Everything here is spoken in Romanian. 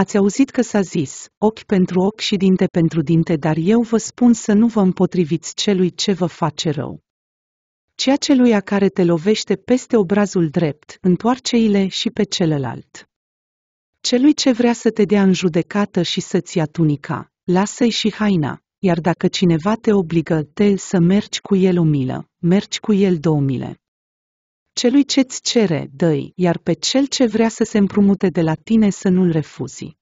Ați auzit că s-a zis, ochi pentru ochi și dinte pentru dinte, dar eu vă spun să nu vă împotriviți celui ce vă face rău. Ceea celuia care te lovește peste obrazul drept, întoarce-ile și pe celălalt. Celui ce vrea să te dea în judecată și să-ți ia tunica, lasă-i și haina, iar dacă cineva te obligă te să mergi cu el o milă, mergi cu el două mile. Celui ce-ți cere, dă iar pe cel ce vrea să se împrumute de la tine să nu-l refuzi.